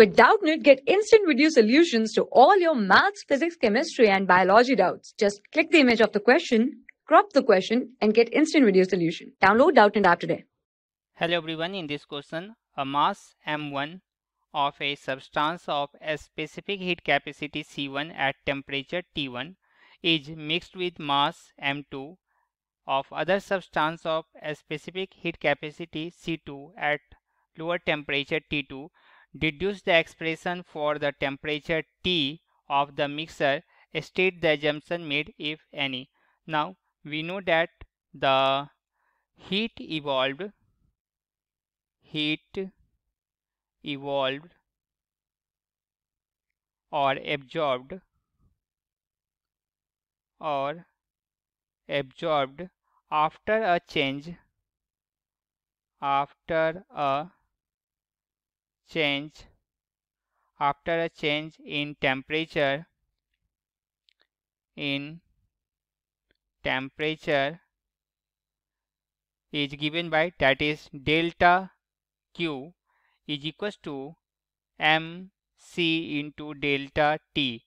With Doubtnit, get instant video solutions to all your maths, physics, chemistry, and biology doubts. Just click the image of the question, crop the question, and get instant video solution. Download Doubtnit app today. Hello everyone, in this question, a mass M1 of a substance of a specific heat capacity C1 at temperature T1 is mixed with mass M2 of other substance of a specific heat capacity C2 at lower temperature T2 Deduce the expression for the temperature T of the mixer. State the assumption made if any. Now we know that the heat evolved heat evolved or absorbed or absorbed after a change after a change after a change in temperature in temperature is given by that is delta q is equals to m c into delta t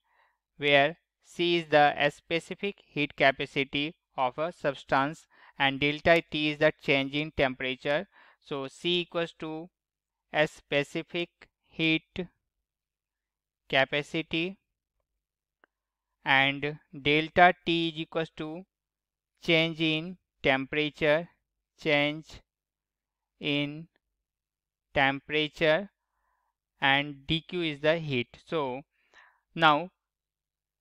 where c is the specific heat capacity of a substance and delta t is the change in temperature so c equals to a specific heat capacity and delta T is equals to change in temperature, change in temperature and dq is the heat. So now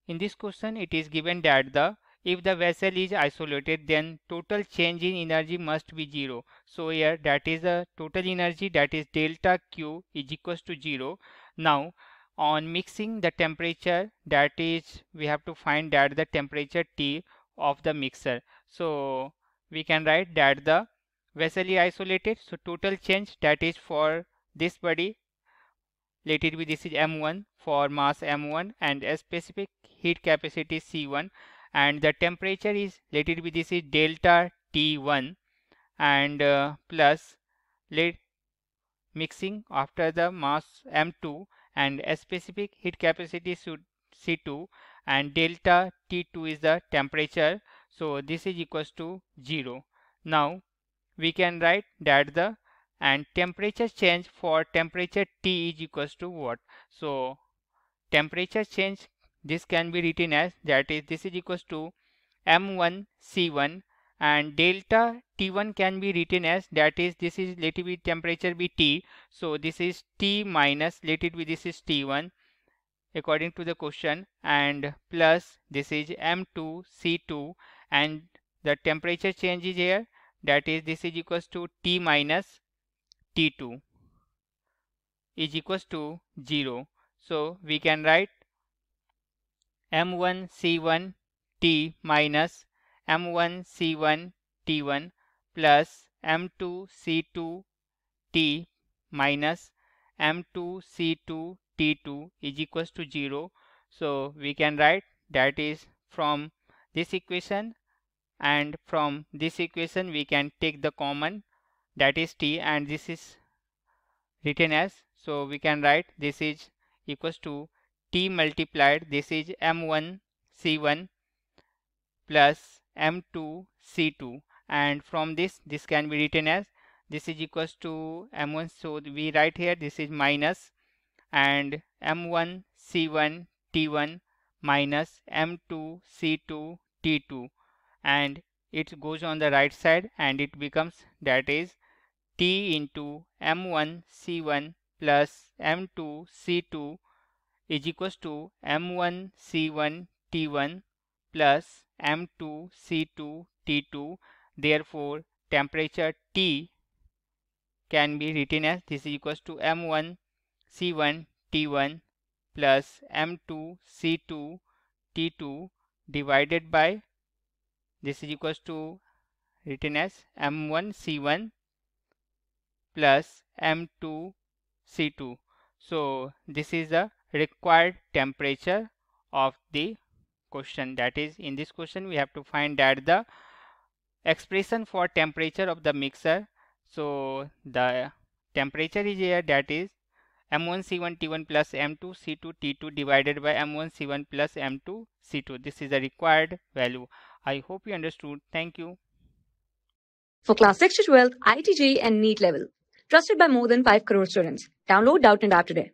in this question it is given that the if the vessel is isolated, then total change in energy must be 0. So here that is the total energy that is delta Q is equals to 0. Now on mixing the temperature that is we have to find that the temperature T of the mixer. So we can write that the vessel is isolated. So total change that is for this body let it be this is M1 for mass M1 and a specific heat capacity C1 and the temperature is let it be this is delta T1 and uh, plus let mixing after the mass M2 and a specific heat capacity should C2 and delta T2 is the temperature so this is equals to 0 now we can write that the and temperature change for temperature T is equals to what so temperature change this can be written as that is this is equals to M1 C1 and delta T1 can be written as that is this is let it be temperature be T. So this is T minus let it be this is T1 according to the question and plus this is M2 C2 and the temperature change is here that is this is equals to T minus T2 is equals to 0. So we can write m1c1t minus m1c1t1 plus m2c2t minus m2c2t2 is equals to 0. So we can write that is from this equation and from this equation we can take the common that is t and this is written as so we can write this is equals to T multiplied this is M1 C1 plus M2 C2 and from this this can be written as this is equals to M1 so we write here this is minus and M1 C1 T1 minus M2 C2 T2 and it goes on the right side and it becomes that is T into M1 C1 plus M2 C2 is equals to m1 c1 t1 plus m2 c2 t2 therefore temperature T can be written as this is equals to M1 C1 T1 plus M2 C2 T2 divided by this is equals to written as M1 C1 plus M2 C2. So this is the required temperature of the question that is in this question we have to find that the expression for temperature of the mixer so the temperature is here that is m1 c1 t1 plus m2 c2 t2 divided by m1 c1 plus m2 c2 this is the required value i hope you understood thank you for class 6 to 12 itj and neat level trusted by more than 5 crore students download doubt and app today